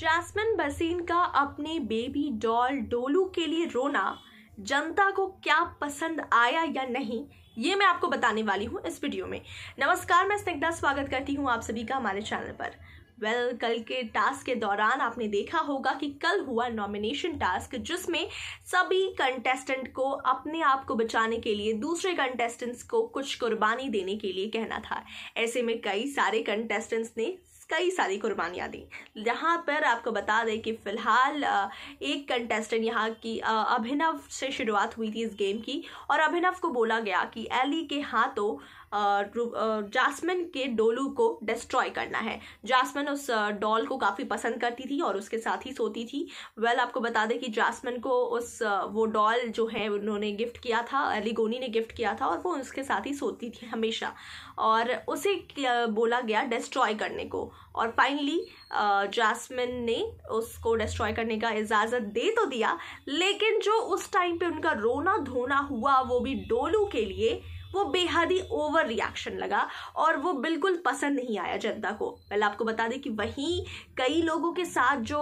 jasmine बसीन का अपने बेबी डॉल डोलू के लिए रोना जनता को क्या पसंद आया या नहीं ये मैं आपको बताने वाली हूँ इस वीडियो में नमस्कार मैं स्निग्धा स्वागत करती हूँ आप सभी का हमारे चैनल पर वेल well, कल के टास्क के दौरान आपने देखा होगा कि कल हुआ नॉमिनेशन टास्क जिसमें सभी कंटेस्टेंट को अपने आप को बचाने के लिए दूसरे कंटेस्टेंट्स को कुछ कुर्बानी देने के लिए कहना था ऐसे में कई सारे कंटेस्टेंट्स ने कई सारी कुर्बानियाँ दी जहाँ पर आपको बता दें कि फ़िलहाल एक कंटेस्टेंट यहाँ की अभिनव से शुरुआत हुई थी इस गेम की और अभिनव को बोला गया कि एली के हाथों जासमिन के डोलू को डिस्ट्रॉय करना है जासमिन उस डॉल को काफ़ी पसंद करती थी और उसके साथ ही सोती थी वेल well, आपको बता दें कि जासमिन को उस वो डॉल जो है उन्होंने गिफ्ट किया था अलीगोनी ने गिफ्ट किया था और वो उसके साथ ही सोती थी हमेशा और उसे बोला गया डिस्ट्रॉय करने को और फाइनली जासमिन ने उसको डिस्ट्रॉय करने का इजाज़त दे तो दिया लेकिन जो उस टाइम पे उनका रोना धोना हुआ वो भी डोलू के लिए वो बेहद ही ओवर रिएक्शन लगा और वो बिल्कुल पसंद नहीं आया जनता को पहले आपको बता दें कि वहीं कई लोगों के साथ जो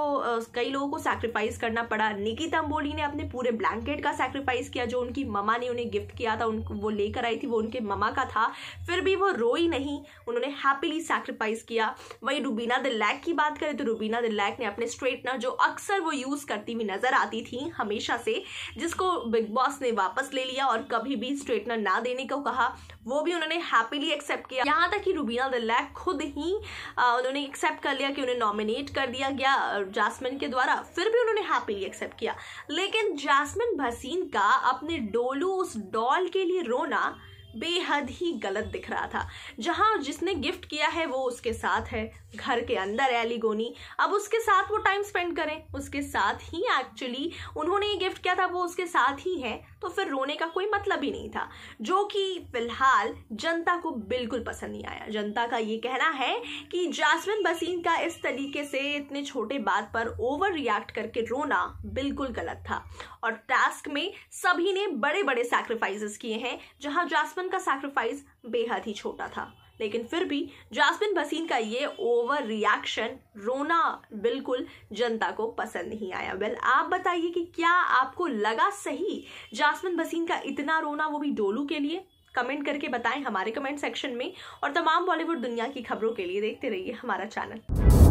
कई लोगों को सैक्रिफाइस करना पड़ा निकी तम्बोली ने अपने पूरे ब्लैंकेट का सैक्रिफाइस किया जो उनकी ममा ने उन्हें गिफ्ट किया था उनको वो लेकर आई थी वो उनके ममा का था फिर भी वो रोई नहीं उन्होंने हैप्पीली सैक्रिफाइस किया वही रूबीना दिलैक की बात करें तो रूबीना लैक ने अपने स्ट्रेटनर जो अक्सर वो यूज़ करती हुई नज़र आती थी हमेशा से जिसको बिग बॉस ने वापस ले लिया और कभी भी स्ट्रेटनर ना देने का को कहा वो भी उन्होंने हैप्पीली एक्सेप्ट किया यहाँ तक कि रूबीना दिल्लैक खुद ही आ, उन्होंने एक्सेप्ट कर लिया कि उन्हें नॉमिनेट कर दिया गया जासमिन के द्वारा फिर भी उन्होंने हैप्पीली एक्सेप्ट किया लेकिन जासमिन भसीन का अपने डोलू उस डॉल के लिए रोना बेहद ही गलत दिख रहा था जहाँ जिसने गिफ्ट किया है वो उसके साथ है घर के अंदर एलिगोनी अब उसके साथ वो टाइम स्पेंड करें उसके साथ ही एक्चुअली उन्होंने ये गिफ्ट किया था वो उसके साथ ही है तो फिर रोने का कोई मतलब ही नहीं था जो कि फिलहाल जनता को बिल्कुल पसंद नहीं आया जनता का ये कहना है कि जासमिन बसीन का इस तरीके से इतने छोटे बात पर ओवर रिएक्ट करके रोना बिल्कुल गलत था और टास्क में सभी ने बड़े बड़े सैक्रिफाइसेस किए हैं जहां जासमिन जासमिन का सैक्रिफाइस बेहद ही छोटा था लेकिन फिर भी जासमिन भसीन का ये ओवर रिएक्शन रोना बिल्कुल जनता को पसंद नहीं आया वेल आप बताइए कि क्या आपको लगा सही जासमिन भसीन का इतना रोना वो भी डोलू के लिए कमेंट करके बताएं हमारे कमेंट सेक्शन में और तमाम बॉलीवुड दुनिया की खबरों के लिए देखते रहिए हमारा चैनल